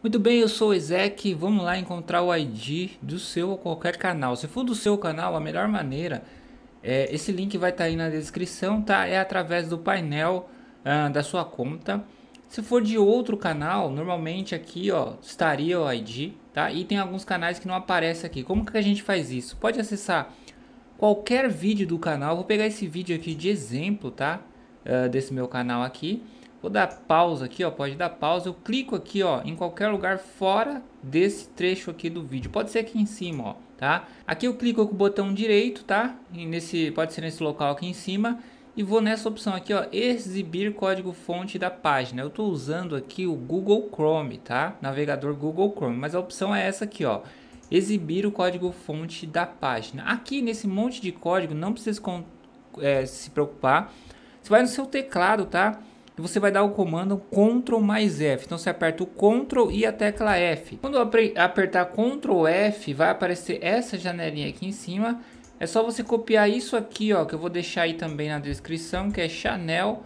Muito bem, eu sou o Ezek vamos lá encontrar o ID do seu ou qualquer canal. Se for do seu canal, a melhor maneira é esse link vai estar tá aí na descrição, tá? É através do painel ah, da sua conta. Se for de outro canal, normalmente aqui ó, estaria o ID, tá? E tem alguns canais que não aparece aqui. Como que a gente faz isso? Pode acessar qualquer vídeo do canal. Vou pegar esse vídeo aqui de exemplo, tá? Uh, desse meu canal aqui. Vou dar pausa aqui, ó, pode dar pausa. Eu clico aqui, ó, em qualquer lugar fora desse trecho aqui do vídeo. Pode ser aqui em cima, ó, tá? Aqui eu clico com o botão direito, tá? E nesse, pode ser nesse local aqui em cima. E vou nessa opção aqui, ó, exibir código fonte da página. Eu tô usando aqui o Google Chrome, tá? Navegador Google Chrome, mas a opção é essa aqui, ó. Exibir o código fonte da página. Aqui nesse monte de código, não precisa é, se preocupar. Você vai no seu teclado, tá? e você vai dar o comando Ctrl mais F. Então você aperta o Ctrl e a tecla F. Quando apertar Ctrl F, vai aparecer essa janelinha aqui em cima. É só você copiar isso aqui, ó, que eu vou deixar aí também na descrição, que é Chanel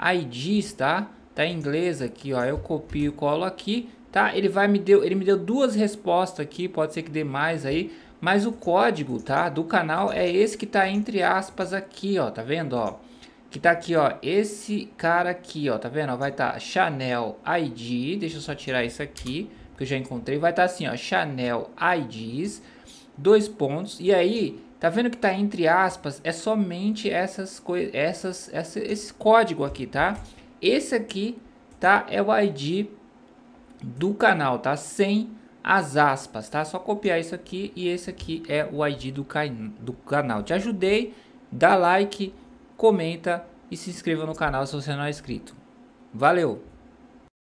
IDs, tá? Tá em inglês aqui, ó. Eu copio e colo aqui, tá? Ele vai me deu, ele me deu duas respostas aqui, pode ser que dê mais aí, mas o código, tá, do canal é esse que tá entre aspas aqui, ó, tá vendo, ó? Que tá aqui, ó. Esse cara aqui, ó. Tá vendo? Vai tá Chanel ID. Deixa eu só tirar isso aqui. Que eu já encontrei. Vai tá assim, ó. Chanel IDs. Dois pontos. E aí, tá vendo que tá entre aspas? É somente essas coisas. Essas, essa, esse código aqui, tá? Esse aqui, tá? É o ID do canal, tá? Sem as aspas, tá? Só copiar isso aqui e esse aqui é o ID do, can do canal. Te ajudei. Dá like comenta e se inscreva no canal se você não é inscrito. Valeu!